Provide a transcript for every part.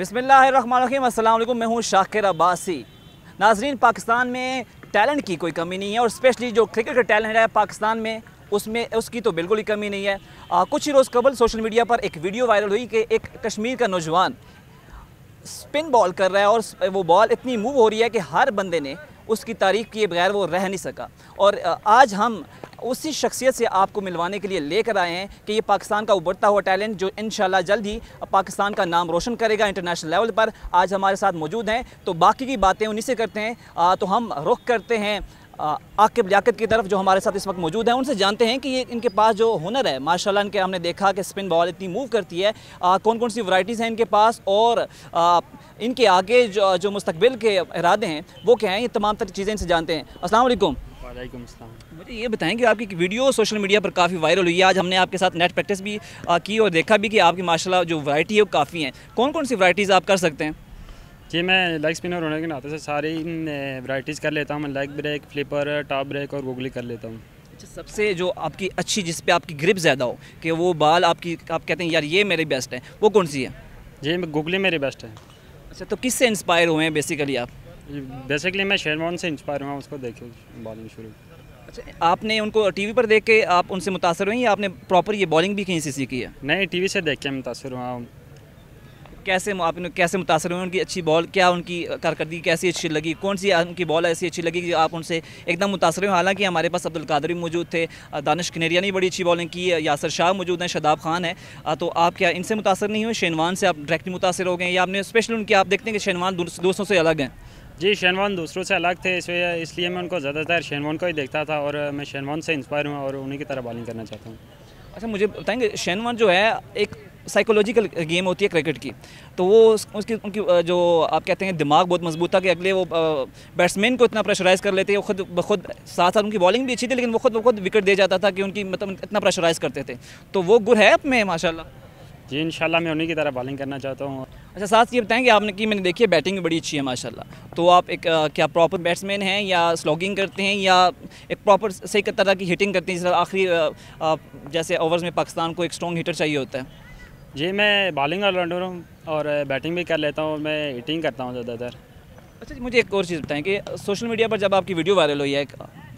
बिसमीम अल्लाम मैं हूँ शाकिर अब्बासी नाजरीन पाकिस्तान में टैलेंट की कोई कमी नहीं है और स्पेशली जो क्रिकेट का टैलेंट है पाकिस्तान में उसमें उसकी तो बिल्कुल ही कमी नहीं है आ, कुछ ही रोज़ कबल सोशल मीडिया पर एक वीडियो वायरल हुई कि एक कश्मीर का नौजवान स्पिन बॉल कर रहा है और वो बॉल इतनी मूव हो रही है कि हर बंदे ने उसकी तारीफ़ किए बगैर वो रह नहीं सका और आज हम उसी शख्सियत से आपको मिलवाने के लिए लेकर आए हैं कि ये पाकिस्तान का उभरता हुआ टैलेंट जो इन जल्द ही पाकिस्तान का नाम रोशन करेगा इंटरनेशनल लेवल पर आज हमारे साथ मौजूद हैं तो बाकी की बातें उन्हीं से करते हैं आ, तो हम रुख करते हैं आकिब लियाकत की तरफ जो हमारे साथ इस वक्त मौजूद हैं उनसे जानते हैं कि ये इनके पास जो हुनर है माशाल्लाह इनके हमने देखा कि स्पिन बॉल इतनी मूव करती है आ, कौन कौन सी वैरायटीज़ हैं इनके पास और आ, इनके आगे जो जो मुस्तबिल के इरादे हैं वो क्या हैं ये तमाम तरह चीज़ें इनसे जानते हैं असलम मुझे ये बताएं कि आपकी वीडियो सोशल मीडिया पर काफ़ी वायरल हुई है आज हमने आपके साथ नेट प्रैक्टिस भी की और देखा भी कि आपकी माशाल्लाह जो वैरायटी है वो काफ़ी हैं कौन कौन सी वैरायटीज़ आप कर सकते हैं जी मैं लेग स्पिनर होने के नाते से सारी वैरायटीज़ कर लेता हूँ मैं leg break flipper top break और गूगली कर लेता हूँ अच्छा सबसे जो आपकी अच्छी जिस पर आपकी ग्रिप ज़्यादा हो कि वो बाल आपकी आप कहते हैं यार ये मेरे बेस्ट है वो कौन सी है जी गूगली मेरी बेस्ट है अच्छा तो किससे इंस्पायर हुए हैं बेसिकली आप बेसिकली मैं शेरवान से इंस्पायर हुआ उसको देखे बॉलिंग शुरू अच्छा आपने उनको टीवी पर देख के आप उनसे मुतासर हुई या आपने प्रॉपर ये बॉलिंग भी कहीं से सीखी है नहीं टीवी से देख के मुतासर हुआ कैसे आपने कैसे मुतासर हुए उनकी अच्छी बॉल क्या उनकी कारकर्दगी कैसी अच्छी लगी कौन सी उनकी बॉल ऐसी अच्छी लगी कि आप उनसे एकदम मुतासर हुए हालांकि हमारे पास अब्दुल कादरी मौजूद थे दानिश कनेरिया ने बड़ी अच्छी बॉलिंग की यासर शाह मौजूद हैं शदाब खान है तो आप क्या इनसे मुतासर नहीं हुए शेनवान से आप डायरेक्टली मुतासर हो गए या आपने स्पेशल उनकी आप देखते हैं कि शेनवान दोस्तों से अलग हैं जी शेनवान दूसरों से अलग थे इसलिए मैं उनको ज़्यादातर शेनवान को ही देखता था और मैं शेनवान से इंस्पायर हूँ और उन्हीं की तरह बॉलिंग करना चाहता हूँ अच्छा मुझे बताएंगे शेनवान जो है एक साइकोलॉजिकल गेम होती है क्रिकेट की तो वो उसकी उनकी जो आप कहते हैं दिमाग बहुत मजबूत था कि अगले वो बैट्समैन को इतना प्रेशराइज़ कर लेते वो खुद ब खुद साथ साथ उनकी बॉलिंग भी अच्छी थी लेकिन वो खुद ब खुद विकेट दे जाता था कि उनकी मतलब इतना प्रेशराइज़ करते थे तो वो गुर है आप में जी इन मैं उन्हीं की तरह बॉलिंग करना चाहता हूँ अच्छा साथ ये बताएं कि आपने की मैंने देखी है बैटिंग भी बड़ी अच्छी है माशाल्लाह तो आप एक आ, क्या प्रॉपर बैट्समैन हैं या स्लॉगिंग करते हैं या एक प्रॉपर सही तरह की हिटिंग करते हैं जिस आखिरी जैसे ओवर्स में पाकिस्तान को एक स्ट्रॉन्ग हिटर चाहिए होता है जी मैं बॉलिंग ऑलराउंडर हूँ और बैटिंग भी कर लेता हूँ मैं हिटिंग करता हूँ ज़्यादातर अच्छा मुझे एक और चीज़ बताएँ कि सोशल मीडिया पर जब आपकी वीडियो वायरल हुई है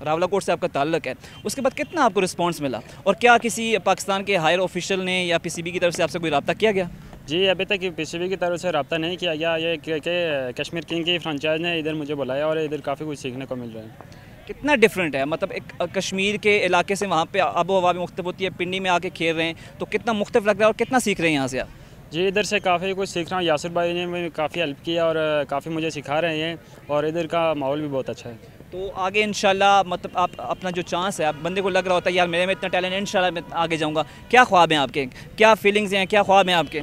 रावलाकोट से आपका ताल्लक है उसके बाद कितना आपको रिस्पॉन्स मिला और क्या किसी पाकिस्तान के हायर ऑफिशियल ने या पी की तरफ से आपसे कोई रबता किया गया जी अभी तक पीसीबी की तरफ से रबता नहीं किया गया ये क्योंकि कश्मीर किंग की फ्रेंचाइज ने इधर मुझे बुलाया और इधर काफ़ी कुछ सीखने को मिल रहा है कितना डिफरेंट है मतलब एक कश्मीर के इलाके से वहाँ पे आबो हवा भी मुख्तफ होती है पिंडी में आके खेल रहे हैं तो कितना मुख्तफ लग रहा है और कितना सीख रहे हैं यहाँ से आप जी इधर से काफ़ी कुछ सीख रहा हूँ यासर भाई ने भी काफ़ी हेल्प किया और काफ़ी मुझे सिखा रहे हैं और इधर का माहौल भी बहुत अच्छा है तो आगे इन मतलब आप अपना जो चांस है आप बंदे को लग रहा होता है यार मेरे में इतना टैलेंट है इन मैं आगे जाऊँगा क्या ख्वाब हैं आपके क्या फीलिंग्स हैं क्या ख्वाब हैं आपके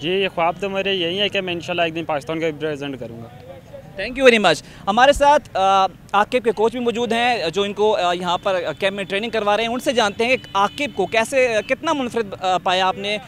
जी ये ख्वाब तो मेरे यही है कि मैं इनशाला एक दिन पाकिस्तान का रिप्रेजेंट करूँगा थैंक यू वेरी मच हमारे साथ आकिब के कोच भी मौजूद हैं जो इनको यहाँ पर कैंप में ट्रेनिंग करवा रहे हैं उनसे जानते हैं कि आकिब को कैसे कितना मुनफरद पाया आपने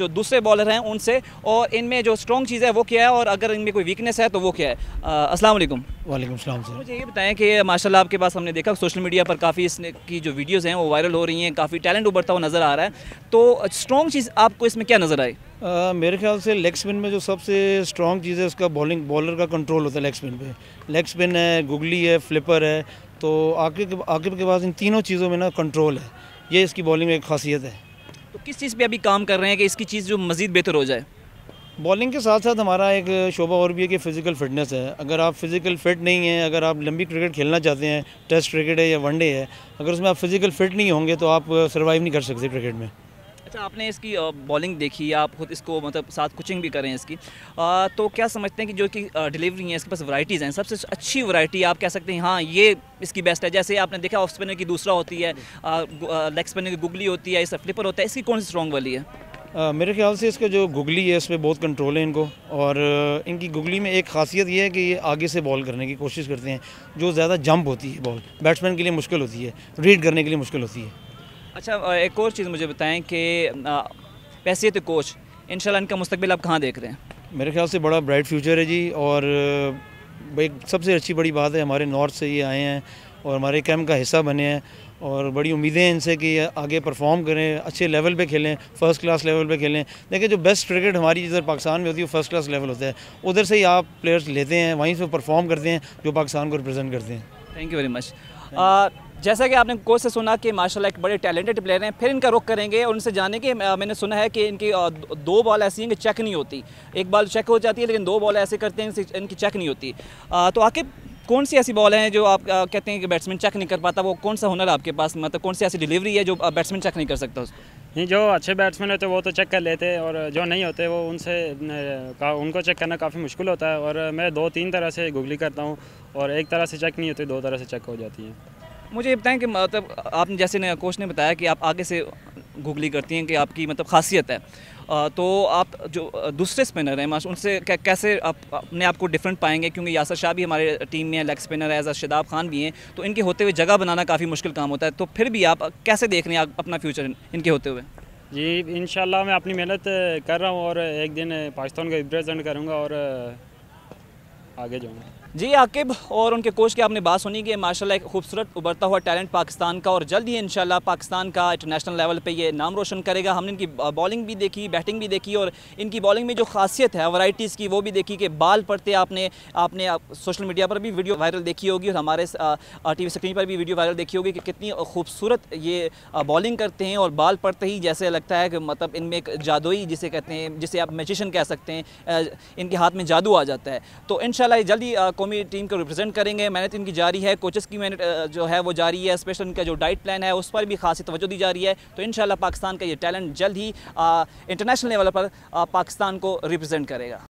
जो दूसरे बॉलर हैं उनसे और इनमें जो स्ट्रॉन्ग चीज़ है वो क्या है और अगर इनमें कोई वीकनेस है तो वो क्या है असलम वालेकुम वालेकुम सर मुझे ये बताएं कि माशा आपके पास हमने देखा सोशल मीडिया पर काफ़ी इसने की जो वीडियोज़ हैं वो वायरल हो रही हैं काफ़ी टैलेंट उभरता हुआ नज़र आ रहा है तो स्ट्रॉन्ग चीज़ आपको इसमें क्या नज़र आई मेरे ख्याल से लेग स्पिन में जो सबसे स्ट्रॉन्ग चीज़ है उसका बॉलिंग बॉलर का कंट्रोल होता है लेग स्पिन पे लेग स्पिन है गुगली है फ्लिपर है तो आकिब आकिब के पास इन तीनों चीज़ों में ना कंट्रोल है ये इसकी बॉलिंग में एक खासियत है तो किस चीज़ पे अभी काम कर रहे हैं कि इसकी चीज़ जो मज़ीद बेहतर हो जाए बॉलिंग के साथ साथ हमारा एक शोभा और भी है कि फ़िज़िकल फिटनेस है अगर आप फिज़िकल फिट नहीं हैं अगर आप लंबी क्रिकेट खेलना चाहते हैं टेस्ट क्रिकेट है या वनडे है अगर उसमें आप फिज़िकल फिट नहीं होंगे तो आप सर्वाइव नहीं कर सकते क्रिकेट में अच्छा आपने इसकी बॉलिंग देखी आप खुद इसको मतलब साथ कोचिंग भी करें इसकी आ, तो क्या समझते हैं कि जो कि डिलीवरी है इसके पास वैरायटीज़ हैं सबसे अच्छी वैरायटी आप कह सकते हैं हाँ ये इसकी बेस्ट है जैसे आपने देखा ऑफ स्पिनर की दूसरा होती है लेग स्पिनर की गुगली होती है इस फ्लिपर होता है इसकी कौन सी स्ट्रॉन्ग वाली है आ, मेरे ख्याल से इसका जो गुगली है इस पर बहुत कंट्रोल है इनको और इनकी गुगली में एक खासियत ये है कि ये आगे से बॉल करने की कोशिश करते हैं जो ज़्यादा जंप होती है बॉल बैट्समैन के लिए मुश्किल होती है रीड करने के लिए मुश्किल होती है अच्छा एक और चीज़ मुझे बताएं कि पैसे तो कोच इन इनका मुस्तबिल आप कहाँ देख रहे हैं मेरे ख्याल से बड़ा ब्राइट फ्यूचर है जी और एक सबसे अच्छी बड़ी बात है हमारे नॉर्थ से ये आए हैं और हमारे कैम्प का हिस्सा बने हैं और बड़ी उम्मीदें हैं इनसे कि आगे परफॉर्म करें अच्छे लेवल पे खेलें फर्स्ट क्लास लेवल पे खेलें देखिए जो बेस्ट क्रिकेट हमारी इधर पाकिस्तान में होती है वो फर्स्ट क्लास लेवल होता है उधर से ही आप प्लेयर्स लेते हैं वहीं से परफॉर्म करते हैं जो पाकिस्तान को रिप्रेजेंट करते हैं थैंक यू वेरी मच जैसा कि आपने कोच से सुना कि माशाल्लाह एक बड़े टैलेंटेड प्लेयर हैं फिर इनका रुख करेंगे और उनसे जाने के मैंने सुना है कि इनकी दो बॉल ऐसी हैं कि चेक नहीं होती एक बॉल चेक हो जाती है लेकिन दो बॉल ऐसे करते हैं इनकी चेक नहीं होती तो आके कौन सी ऐसी बॉल हैं जो आप कहते हैं कि बैट्समैन चेक नहीं कर पाता वो कौन सा हुनर आपके पास मतलब कौन सी ऐसी डिलीवरी है जो बैट्समैन चेक नहीं कर सकता नहीं जो अच्छे बैट्समैन होते तो वो तो चेक कर लेते हैं और जो नहीं होते वो उनसे उनको चेक करना काफ़ी मुश्किल होता है और मैं दो तीन तरह से गुगली करता हूँ और एक तरह से चेक नहीं होती दो तरह से चेक हो जाती है मुझे ये बताएं कि मतलब आप जैसे ने कोच ने बताया कि आप आगे से गूगली करती हैं कि आपकी मतलब खासियत है तो आप जो दूसरे स्पिनर हैं माश उनसे कैसे आप अपने आप को डिफरेंट पाएंगे क्योंकि यासर शाह भी हमारे टीम में है लेग स्पिनर है एज़ा शदाब खान भी हैं तो इनके होते हुए जगह बनाना काफ़ी मुश्किल काम होता है तो फिर भी आप कैसे देख रहे हैं अपना फ्यूचर इनके होते हुए जी इन मैं अपनी मेहनत कर रहा हूँ और एक दिन पाकिस्तान का रिप्रेजेंट करूँगा और आगे जाऊँगा जी आकिब और उनके कोच की आपने बात सुनी कि माशाल्लाह एक खूबसूरत उभरता हुआ टैलेंट पाकिस्तान का और जल्द ही इन पाकिस्तान का इंटरनेशनल लेवल पे ये नाम रोशन करेगा हमने इनकी बॉलिंग भी देखी बैटिंग भी देखी और इनकी बॉलिंग में जो खासियत है वैराइटीज़ की वो भी देखी कि बाल पड़ते आपने आपने आप, सोशल मीडिया पर भी वीडियो वायरल देखी होगी और हमारे टी स्क्रीन पर भी वीडियो वायरल देखी होगी कि कितनी खूबसूरत ये बॉलिंग करते हैं और बाल पड़ते ही जैसे लगता है कि मतलब इनमें एक जादोई जिसे कहते हैं जिसे आप मेजिशन कह सकते हैं इनके हाथ में जादू आ जाता है तो इन जल्दी कौमी टीम को रिप्रेजेंट करेंगे मेहनत इनकी जारी है कोचेस की मेहनत जो है वो जारी है स्पेशल इनका जो डाइट प्लान है उस पर भी खासी तवज्जो दी जा रही है तो इन पाकिस्तान का ये टैलेंट जल्द ही इंटरनेशनल लेवल पर पाकिस्तान को रिप्रेजेंट करेगा